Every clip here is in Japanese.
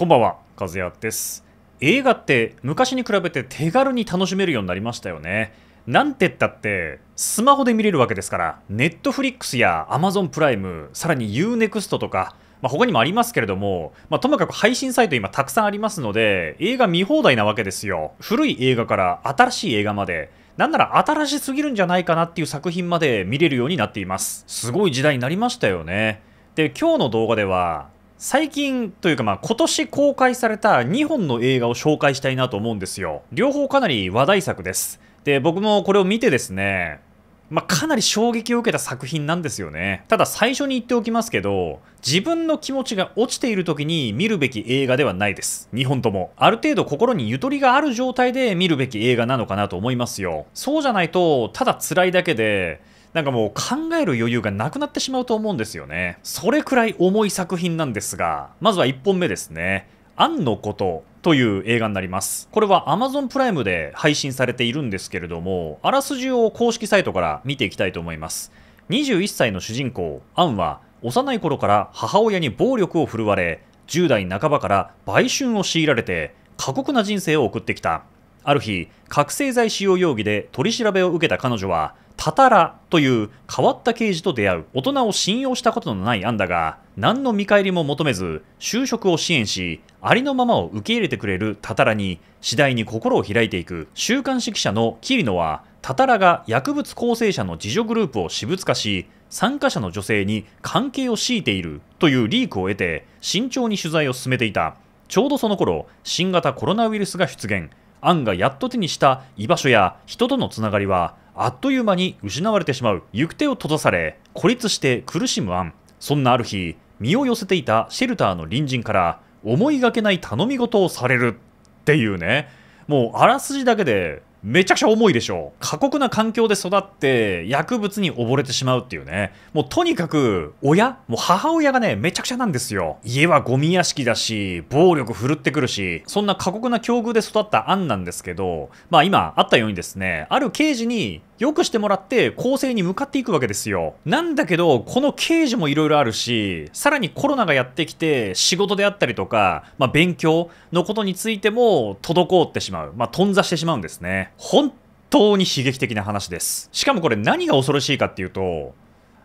こんばんは、和也です。映画って昔に比べて手軽に楽しめるようになりましたよね。なんてったって、スマホで見れるわけですから、ネットフリックスや Amazon プライム、さらに UNEXT とか、まあ、他にもありますけれども、まあ、ともかく配信サイト今たくさんありますので、映画見放題なわけですよ。古い映画から新しい映画まで、なんなら新しすぎるんじゃないかなっていう作品まで見れるようになっています。すごい時代になりましたよね。で、今日の動画では、最近というかまあ今年公開された2本の映画を紹介したいなと思うんですよ。両方かなり話題作です。で、僕もこれを見てですね、まあ、かなり衝撃を受けた作品なんですよね。ただ最初に言っておきますけど、自分の気持ちが落ちている時に見るべき映画ではないです。2本とも。ある程度心にゆとりがある状態で見るべき映画なのかなと思いますよ。そうじゃないと、ただ辛いだけで、なんかもう考える余裕がなくなってしまうと思うんですよね。それくらい重い作品なんですが、まずは1本目ですね。アンのことという映画になります。これは Amazon プライムで配信されているんですけれども、あらすじを公式サイトから見ていきたいと思います。21歳の主人公、アンは幼い頃から母親に暴力を振るわれ、10代半ばから売春を強いられて過酷な人生を送ってきた。ある日、覚醒剤使用容疑で取り調べを受けた彼女は、タタラという変わった刑事と出会う大人を信用したことのないアンだが何の見返りも求めず就職を支援しありのままを受け入れてくれるタタラに次第に心を開いていく週刊誌記者の桐野はタタラが薬物構成者の自助グループを私物化し参加者の女性に関係を強いているというリークを得て慎重に取材を進めていたちょうどその頃新型コロナウイルスが出現アンがやっと手にした居場所や人とのつながりはあっという間に失われてしまう行く手を閉ざされ孤立して苦しむアンそんなある日身を寄せていたシェルターの隣人から思いがけない頼み事をされるっていうねもうあらすじだけでめちゃくちゃ重いでしょう過酷な環境で育って薬物に溺れてしまうっていうねもうとにかく親もう母親がねめちゃくちゃなんですよ家はゴミ屋敷だし暴力振るってくるしそんな過酷な境遇で育ったアンなんですけどまあ今あったようにですねある刑事に良くしてもらって公正に向かっていくわけですよ。なんだけど、この刑事もいろいろあるし、さらにコロナがやってきて、仕事であったりとか、まあ、勉強のことについても滞ってしまう。まあ、頓挫してしまうんですね。本当に悲劇的な話です。しかもこれ何が恐ろしいかっていうと、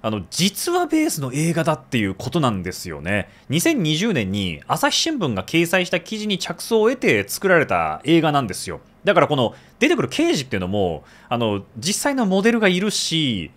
あの、実話ベースの映画だっていうことなんですよね。2020年に朝日新聞が掲載した記事に着想を得て作られた映画なんですよ。だからこの出てくる刑事っていうのもあの実際のモデルがいるし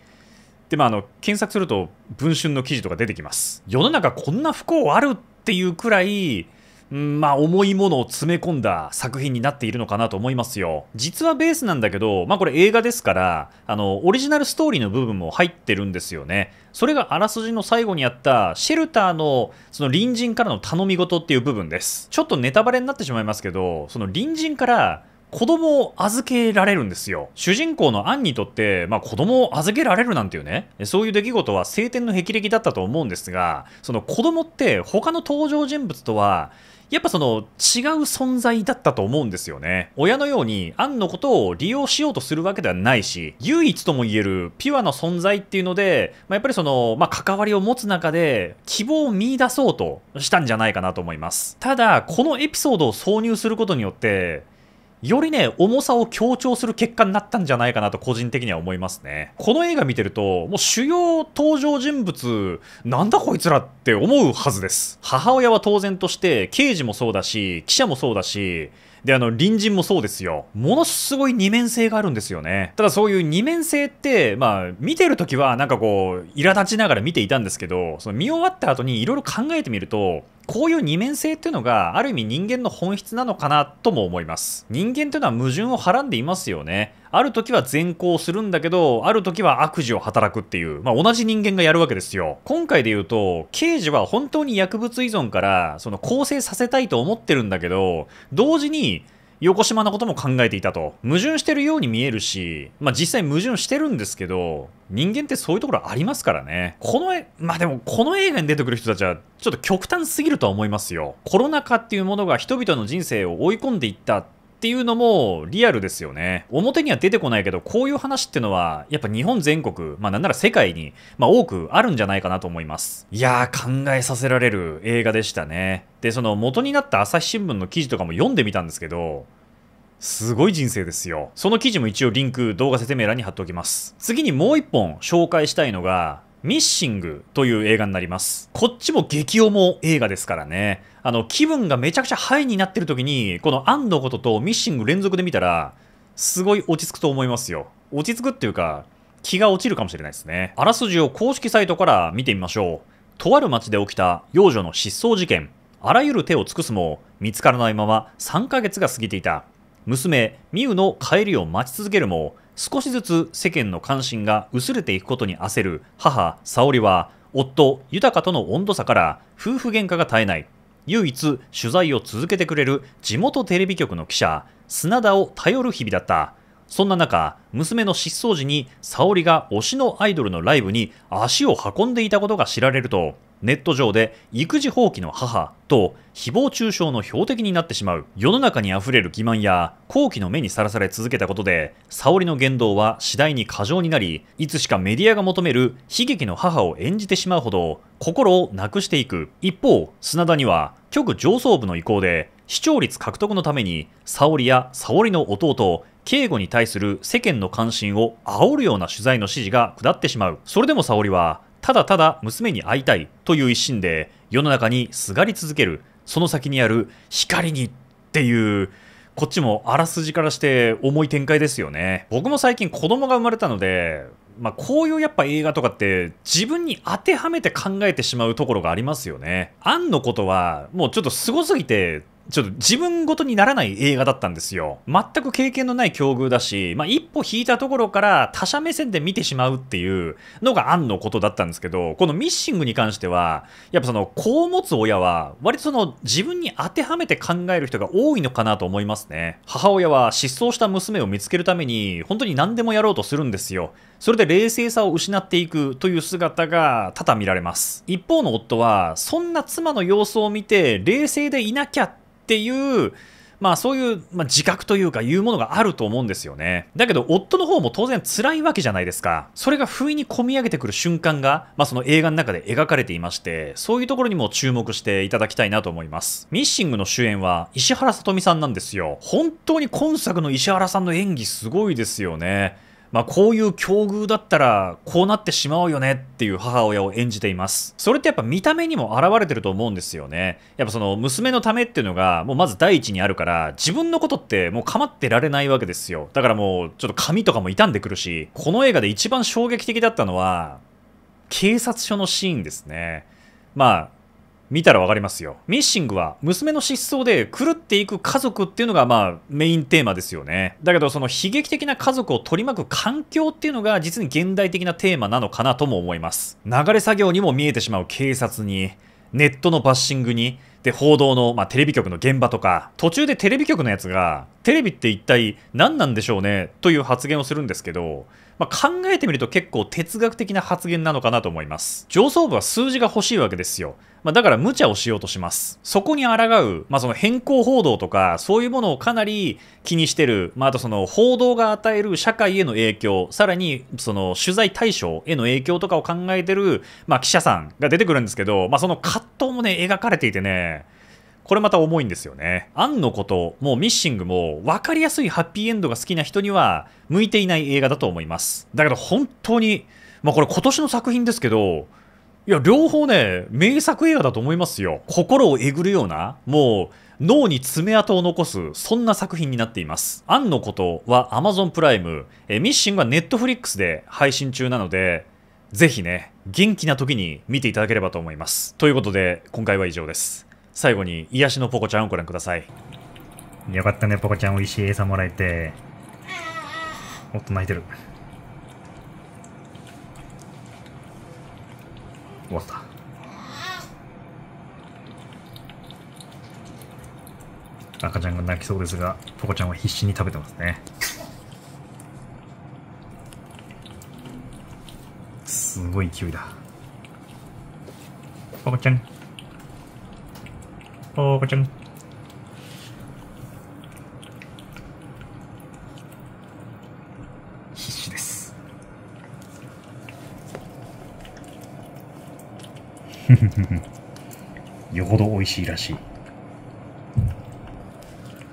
でまあ、あの検索すると文春の記事とか出てきます世の中こんな不幸あるっていうくらい、うん、まあ重いものを詰め込んだ作品になっているのかなと思いますよ実はベースなんだけどまあこれ映画ですからあのオリジナルストーリーの部分も入ってるんですよねそれがあらすじの最後にあったシェルターのその隣人からの頼み事っていう部分ですちょっとネタバレになってしまいますけどその隣人から子供を預けられるんですよ。主人公のアンにとって、まあ子供を預けられるなんていうね、そういう出来事は晴天の霹靂だったと思うんですが、その子供って他の登場人物とは、やっぱその違う存在だったと思うんですよね。親のようにアンのことを利用しようとするわけではないし、唯一とも言えるピュアな存在っていうので、まあ、やっぱりその、まあ、関わりを持つ中で希望を見出そうとしたんじゃないかなと思います。ただ、このエピソードを挿入することによって、よりね、重さを強調する結果になったんじゃないかなと個人的には思いますね。この映画見てると、もう主要登場人物、なんだこいつらって思うはずです。母親は当然として、刑事もそうだし、記者もそうだし、で、あの、隣人もそうですよ。ものすごい二面性があるんですよね。ただそういう二面性って、まあ、見てるときはなんかこう、苛立ちながら見ていたんですけど、その見終わった後にいろいろ考えてみると、こういう二面性っていうのが、ある意味人間の本質なのかなとも思います。人間というのは矛盾をはらんでいますよね。ある時は善行するんだけど、ある時は悪事を働くっていう、まあ、同じ人間がやるわけですよ。今回で言うと、刑事は本当に薬物依存から、その更生させたいと思ってるんだけど、同時に、横島なことも考えていたと。矛盾してるように見えるし、まあ実際矛盾してるんですけど、人間ってそういうところありますからね。この、まあでもこの映画に出てくる人たちはちょっと極端すぎるとは思いますよ。コロナ禍っていうものが人々の人生を追い込んでいったっていうのもリアルですよね。表には出てこないけど、こういう話ってのは、やっぱ日本全国、まあなんなら世界に、まあ多くあるんじゃないかなと思います。いやー、考えさせられる映画でしたね。で、その元になった朝日新聞の記事とかも読んでみたんですけど、すごい人生ですよ。その記事も一応リンク動画説明欄に貼っておきます。次にもう一本紹介したいのが、ミッシングという映画になります。こっちも激重映画ですからね。あの、気分がめちゃくちゃハイになってる時に、このアンのこととミッシング連続で見たら、すごい落ち着くと思いますよ。落ち着くっていうか、気が落ちるかもしれないですね。あらすじを公式サイトから見てみましょう。とある町で起きた幼女の失踪事件。あらゆる手を尽くすも、見つからないまま3ヶ月が過ぎていた。娘、ミウの帰りを待ち続けるも、少しずつ世間の関心が薄れていくことに焦る母沙織は夫豊との温度差から夫婦喧嘩が絶えない唯一取材を続けてくれる地元テレビ局の記者砂田を頼る日々だったそんな中娘の失踪時に沙織が推しのアイドルのライブに足を運んでいたことが知られるとネット上で育児放棄の母と誹謗中傷の標的になってしまう世の中にあふれる欺瞞や好奇の目にさらされ続けたことで沙織の言動は次第に過剰になりいつしかメディアが求める悲劇の母を演じてしまうほど心をなくしていく一方砂田には局上層部の意向で視聴率獲得のために沙織や沙織の弟警護に対する世間の関心を煽るような取材の指示が下ってしまうそれでも沙織はただただ娘に会いたいという一心で世の中にすがり続けるその先にある光にっていうこっちもあらすじからして重い展開ですよね僕も最近子供が生まれたのでまあ、こういうやっぱ映画とかって自分に当てはめて考えてしまうところがありますよね。アンのことはもうちょっとすごすぎてちょっと自分ごとにならない映画だったんですよ。全く経験のない境遇だし、まあ、一歩引いたところから他者目線で見てしまうっていうのが案のことだったんですけど、このミッシングに関しては、やっぱその子を持つ親は、割とその自分に当てはめて考える人が多いのかなと思いますね。母親は失踪した娘を見つけるために、本当に何でもやろうとするんですよ。それで冷静さを失っていくという姿が多々見られます。一方の夫は、そんな妻の様子を見て、冷静でいなきゃっていう、まあそういう、ま自覚というかいうものがあると思うんですよね。だけど夫の方も当然辛いわけじゃないですか。それが不意に込み上げてくる瞬間が、まあその映画の中で描かれていまして、そういうところにも注目していただきたいなと思います。ミッシングの主演は石原さとみさんなんですよ。本当に今作の石原さんの演技すごいですよね。まあ、こういう境遇だったらこうなってしまうよねっていう母親を演じていますそれってやっぱ見た目にも表れてると思うんですよねやっぱその娘のためっていうのがもうまず第一にあるから自分のことってもう構ってられないわけですよだからもうちょっと髪とかも傷んでくるしこの映画で一番衝撃的だったのは警察署のシーンですねまあ見たらわかりますよ。ミッシングは娘の失踪で狂っていく家族っていうのがまあメインテーマですよね。だけどその悲劇的な家族を取り巻く環境っていうのが実に現代的なテーマなのかなとも思います。流れ作業にも見えてしまう警察に、ネットのバッシングに、で、報道の、まあ、テレビ局の現場とか、途中でテレビ局のやつが、テレビって一体何なんでしょうねという発言をするんですけど、まあ、考えてみると結構哲学的な発言なのかなと思います。上層部は数字が欲しいわけですよ。まあ、だから無茶をしようとします。そこに抗う、まあ、その変更報道とか、そういうものをかなり気にしてる、まあ、あとその報道が与える社会への影響、さらにその取材対象への影響とかを考えてる、まあ、記者さんが出てくるんですけど、まあ、その葛藤もね、描かれていてね、これまた重いんですよね。アンのこと、もうミッシングも分かりやすいハッピーエンドが好きな人には向いていない映画だと思います。だけど本当に、まあこれ今年の作品ですけど、いや、両方ね、名作映画だと思いますよ。心をえぐるような、もう、脳に爪痕を残す、そんな作品になっています。アンのことは Amazon プライム、えミッシングは Netflix で配信中なので、ぜひね、元気な時に見ていただければと思います。ということで、今回は以上です。最後に、癒しのポコちゃんをご覧ください。よかったね、ポコちゃん。美味しい餌もらえて。おっと、泣いてる。終わった赤ちゃんが泣きそうですがポコちゃんは必死に食べてますねすごい勢いだポコちゃんポコちゃんよほど美味しいらしい